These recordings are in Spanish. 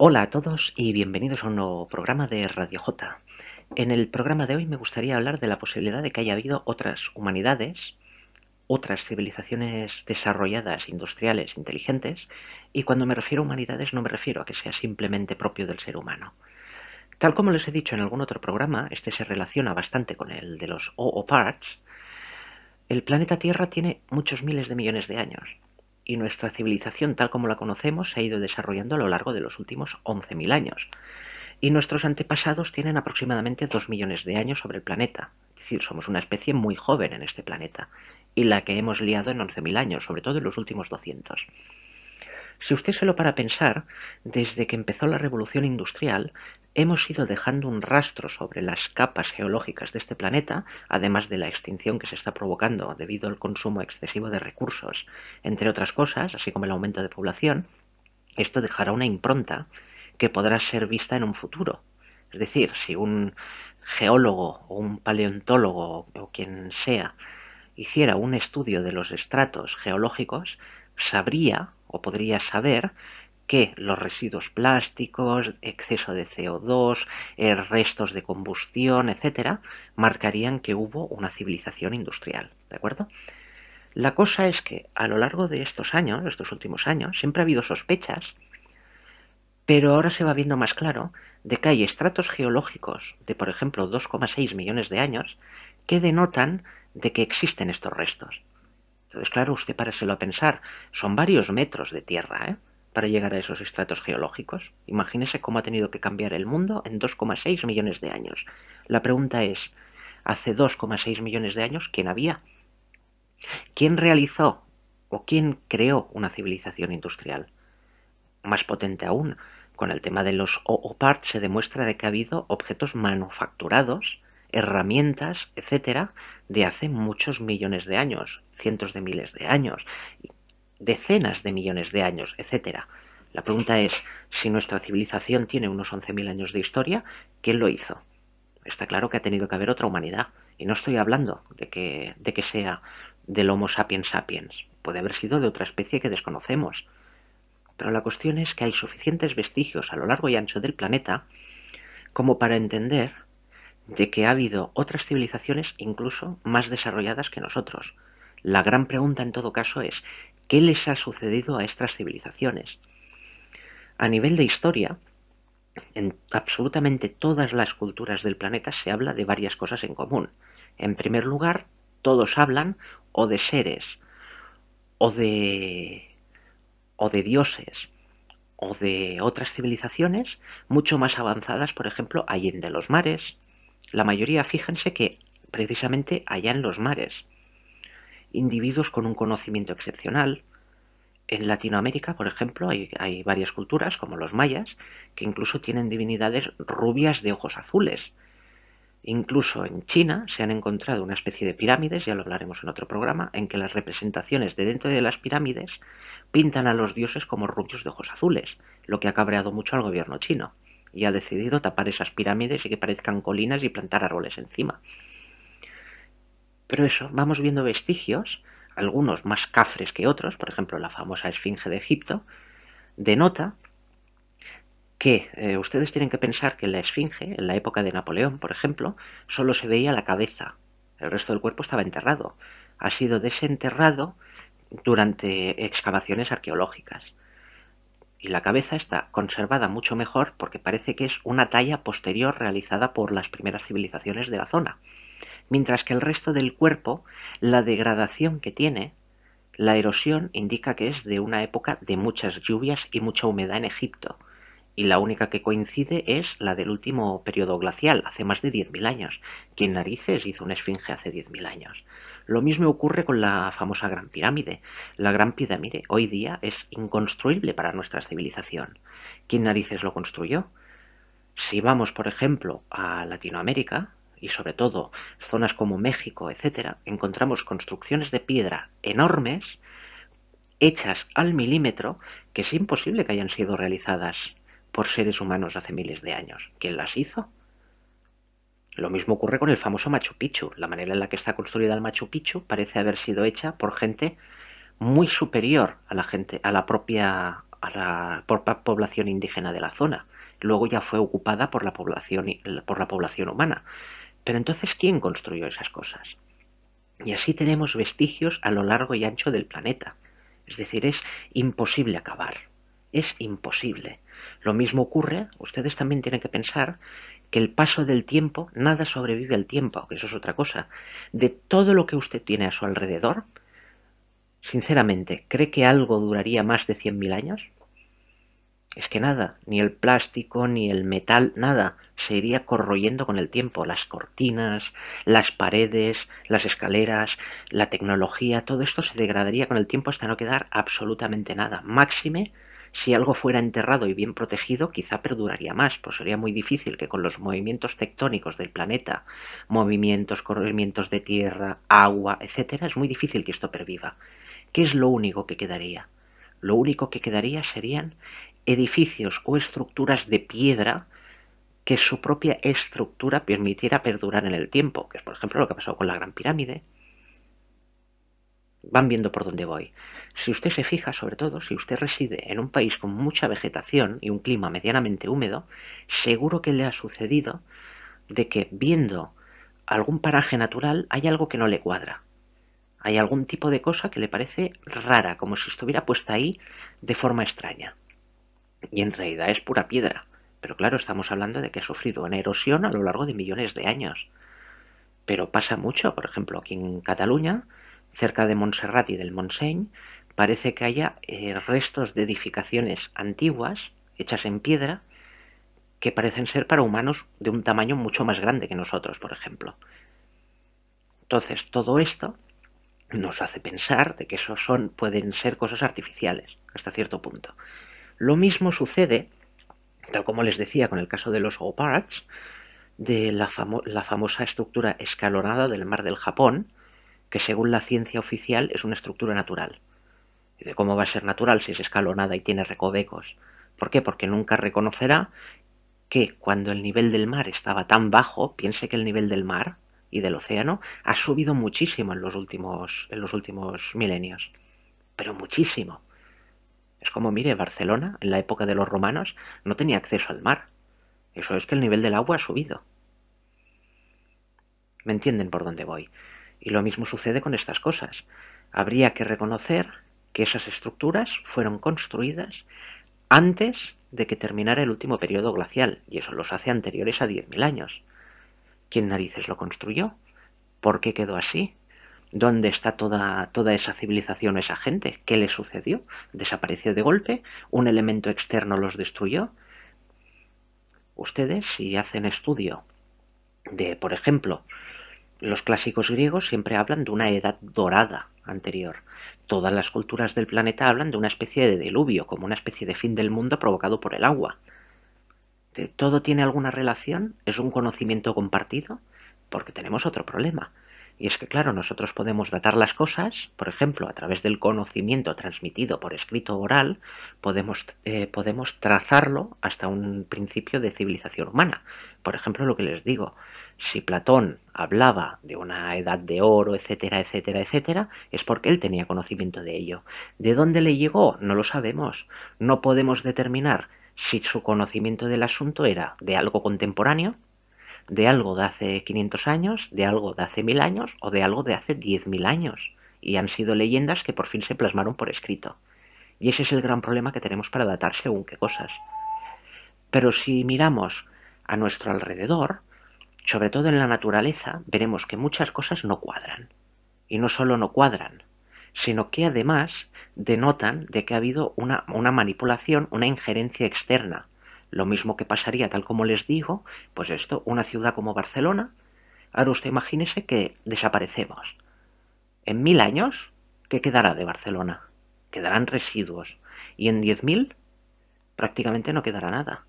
Hola a todos y bienvenidos a un nuevo programa de Radio J. En el programa de hoy me gustaría hablar de la posibilidad de que haya habido otras humanidades, otras civilizaciones desarrolladas, industriales, inteligentes, y cuando me refiero a humanidades no me refiero a que sea simplemente propio del ser humano. Tal como les he dicho en algún otro programa, este se relaciona bastante con el de los OO Parts, el planeta Tierra tiene muchos miles de millones de años y nuestra civilización tal como la conocemos se ha ido desarrollando a lo largo de los últimos 11.000 años. Y nuestros antepasados tienen aproximadamente 2 millones de años sobre el planeta. Es decir, somos una especie muy joven en este planeta y la que hemos liado en 11.000 años, sobre todo en los últimos 200. Si usted se lo para pensar, desde que empezó la revolución industrial, hemos ido dejando un rastro sobre las capas geológicas de este planeta, además de la extinción que se está provocando debido al consumo excesivo de recursos, entre otras cosas, así como el aumento de población, esto dejará una impronta que podrá ser vista en un futuro. Es decir, si un geólogo o un paleontólogo o quien sea hiciera un estudio de los estratos geológicos, sabría o podría saber que los residuos plásticos, exceso de CO2, eh, restos de combustión, etcétera, marcarían que hubo una civilización industrial, ¿de acuerdo? La cosa es que a lo largo de estos años, estos últimos años, siempre ha habido sospechas, pero ahora se va viendo más claro de que hay estratos geológicos de, por ejemplo, 2,6 millones de años que denotan de que existen estos restos. Entonces, claro, usted páreselo a pensar, son varios metros de tierra, ¿eh? para llegar a esos estratos geológicos? Imagínese cómo ha tenido que cambiar el mundo en 2,6 millones de años. La pregunta es, hace 2,6 millones de años, ¿quién había? ¿Quién realizó o quién creó una civilización industrial? Más potente aún, con el tema de los OOPART se demuestra de que ha habido objetos manufacturados, herramientas, etcétera, de hace muchos millones de años, cientos de miles de años, decenas de millones de años, etcétera. La pregunta es, si nuestra civilización tiene unos 11.000 años de historia, ¿quién lo hizo? Está claro que ha tenido que haber otra humanidad, y no estoy hablando de que, de que sea del Homo sapiens sapiens, puede haber sido de otra especie que desconocemos. Pero la cuestión es que hay suficientes vestigios a lo largo y ancho del planeta como para entender de que ha habido otras civilizaciones incluso más desarrolladas que nosotros. La gran pregunta en todo caso es, qué les ha sucedido a estas civilizaciones. A nivel de historia, en absolutamente todas las culturas del planeta se habla de varias cosas en común. En primer lugar, todos hablan o de seres, o de, o de dioses, o de otras civilizaciones mucho más avanzadas, por ejemplo, allá en de los mares. La mayoría, fíjense que precisamente allá en los mares individuos con un conocimiento excepcional. En Latinoamérica, por ejemplo, hay, varias culturas, como los mayas, que incluso tienen divinidades rubias de ojos azules. Incluso en China se han encontrado una especie de pirámides, ya lo hablaremos en otro programa, en que las representaciones de dentro de las pirámides pintan a los dioses como rubios de ojos azules, lo que ha cabreado mucho al gobierno chino, y ha decidido tapar esas pirámides y que parezcan colinas y plantar árboles encima. Pero eso, vamos viendo vestigios, algunos más cafres que otros, por ejemplo la famosa Esfinge de Egipto, denota que eh, ustedes tienen que pensar que la Esfinge, en la época de Napoleón, por ejemplo, solo se veía la cabeza, el resto del cuerpo estaba enterrado, ha sido desenterrado durante excavaciones arqueológicas. Y la cabeza está conservada mucho mejor porque parece que es una talla posterior realizada por las primeras civilizaciones de la zona mientras que el resto del cuerpo, la degradación que tiene, la erosión indica que es de una época de muchas lluvias y mucha humedad en Egipto, y la única que coincide es la del último periodo glacial, hace más de 10.000 años. Quien narices hizo una esfinge hace 10.000 años? Lo mismo ocurre con la famosa Gran Pirámide. La Gran Pirámide hoy día es inconstruible para nuestra civilización. ¿Quién narices lo construyó? Si vamos, por ejemplo, a Latinoamérica, y sobre todo zonas como México, etcétera, encontramos construcciones de piedra enormes hechas al milímetro que es imposible que hayan sido realizadas por seres humanos hace miles de años. ¿Quién las hizo? Lo mismo ocurre con el famoso Machu Picchu. La manera en la que está construida el Machu Picchu parece haber sido hecha por gente muy superior a la gente, a la propia, a la población indígena de la zona. Luego ya fue ocupada por la población, por la población humana. Pero entonces, ¿quién construyó esas cosas? Y así tenemos vestigios a lo largo y ancho del planeta. Es decir, es imposible acabar. Es imposible. Lo mismo ocurre, ustedes también tienen que pensar, que el paso del tiempo, nada sobrevive al tiempo, que eso es otra cosa. De todo lo que usted tiene a su alrededor, sinceramente, ¿cree que algo duraría más de 100.000 años? Es que nada, ni el plástico, ni el metal, nada, se iría corroyendo con el tiempo. Las cortinas, las paredes, las escaleras, la tecnología, todo esto se degradaría con el tiempo hasta no quedar absolutamente nada. Máxime, si algo fuera enterrado y bien protegido, quizá perduraría más, pues sería muy difícil que con los movimientos tectónicos del planeta, movimientos, corrimientos de tierra, agua, etcétera, es muy difícil que esto perviva. ¿Qué es lo único que quedaría? Lo único que quedaría serían edificios o estructuras de piedra que su propia estructura permitiera perdurar en el tiempo, que es por ejemplo lo que ha pasado con la Gran Pirámide. Van viendo por dónde voy. Si usted se fija, sobre todo, si usted reside en un país con mucha vegetación y un clima medianamente húmedo, seguro que le ha sucedido de que viendo algún paraje natural hay algo que no le cuadra. Hay algún tipo de cosa que le parece rara, como si estuviera puesta ahí de forma extraña y en realidad es pura piedra. Pero claro, estamos hablando de que ha sufrido una erosión a lo largo de millones de años. Pero pasa mucho, por ejemplo, aquí en Cataluña, cerca de Montserrat y del Montseny, parece que haya eh, restos de edificaciones antiguas, hechas en piedra, que parecen ser para humanos de un tamaño mucho más grande que nosotros, por ejemplo. Entonces, todo esto nos hace pensar de que esos son, pueden ser cosas artificiales, hasta cierto punto. Lo mismo sucede, tal como les decía con el caso de los Oparats, de la, famosa estructura escalonada del mar del Japón, que según la ciencia oficial es una estructura natural. ¿Y de ¿Cómo va a ser natural si es escalonada y tiene recovecos? ¿Por qué? Porque nunca reconocerá que cuando el nivel del mar estaba tan bajo, piense que el nivel del mar y del océano ha subido muchísimo en los últimos, en los últimos milenios. Pero muchísimo. Es como, mire, Barcelona, en la época de los romanos, no tenía acceso al mar. Eso es que el nivel del agua ha subido. ¿Me entienden por dónde voy? Y lo mismo sucede con estas cosas. Habría que reconocer que esas estructuras fueron construidas antes de que terminara el último periodo glacial, y eso los hace anteriores a 10.000 años. ¿Quién narices lo construyó? ¿Por qué quedó así? dónde está toda, esa civilización esa gente, qué le sucedió, desapareció de golpe, un elemento externo los destruyó. Ustedes, si hacen estudio de, por ejemplo, los clásicos griegos siempre hablan de una edad dorada anterior. Todas las culturas del planeta hablan de una especie de diluvio, como una especie de fin del mundo provocado por el agua. ¿Todo tiene alguna relación? ¿Es un conocimiento compartido? Porque tenemos otro problema y es que, claro, nosotros podemos datar las cosas, por ejemplo, a través del conocimiento transmitido por escrito oral, podemos, eh, podemos trazarlo hasta un principio de civilización humana. Por ejemplo, lo que les digo, si Platón hablaba de una edad de oro, etcétera, etcétera, etcétera, es porque él tenía conocimiento de ello. ¿De dónde le llegó? No lo sabemos. No podemos determinar si su conocimiento del asunto era de algo contemporáneo de algo de hace 500 años, de algo de hace 1000 años o de algo de hace 10.000 años. Y han sido leyendas que por fin se plasmaron por escrito. Y ese es el gran problema que tenemos para datar según qué cosas. Pero si miramos a nuestro alrededor, sobre todo en la naturaleza, veremos que muchas cosas no cuadran. Y no solo no cuadran, sino que además denotan de que ha habido una manipulación, una injerencia externa lo mismo que pasaría, tal como les digo, pues esto, una ciudad como Barcelona, ahora usted imagínese que desaparecemos. En mil años, ¿qué quedará de Barcelona? Quedarán residuos. Y en diez mil, prácticamente no quedará nada.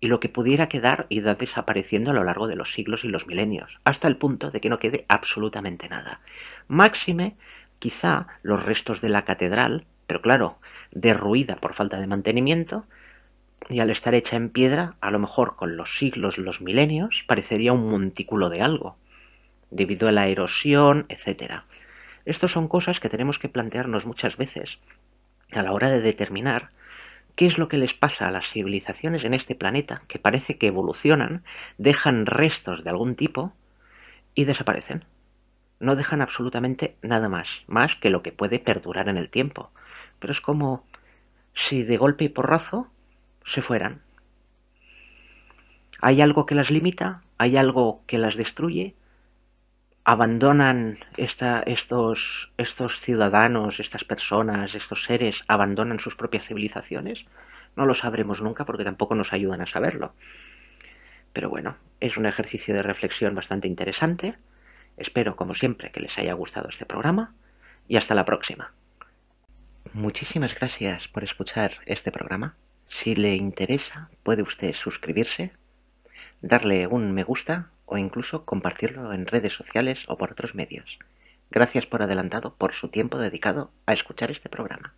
Y lo que pudiera quedar irá desapareciendo a lo largo de los siglos y los milenios, hasta el punto de que no quede absolutamente nada. Máxime, quizá los restos de la catedral, pero claro, derruida por falta de mantenimiento, y al estar hecha en piedra, a lo mejor con los siglos, los milenios, parecería un montículo de algo, debido a la erosión, etc. Estas son cosas que tenemos que plantearnos muchas veces a la hora de determinar qué es lo que les pasa a las civilizaciones en este planeta, que parece que evolucionan, dejan restos de algún tipo y desaparecen. No dejan absolutamente nada más, más que lo que puede perdurar en el tiempo. Pero es como si de golpe y porrazo se fueran. ¿Hay algo que las limita? ¿Hay algo que las destruye? ¿Abandonan esta, estos, estos ciudadanos, estas personas, estos seres, abandonan sus propias civilizaciones? No lo sabremos nunca porque tampoco nos ayudan a saberlo. Pero bueno, es un ejercicio de reflexión bastante interesante. Espero, como siempre, que les haya gustado este programa y hasta la próxima. Muchísimas gracias por escuchar este programa. Si le interesa, puede usted suscribirse, darle un me gusta o incluso compartirlo en redes sociales o por otros medios. Gracias por adelantado por su tiempo dedicado a escuchar este programa.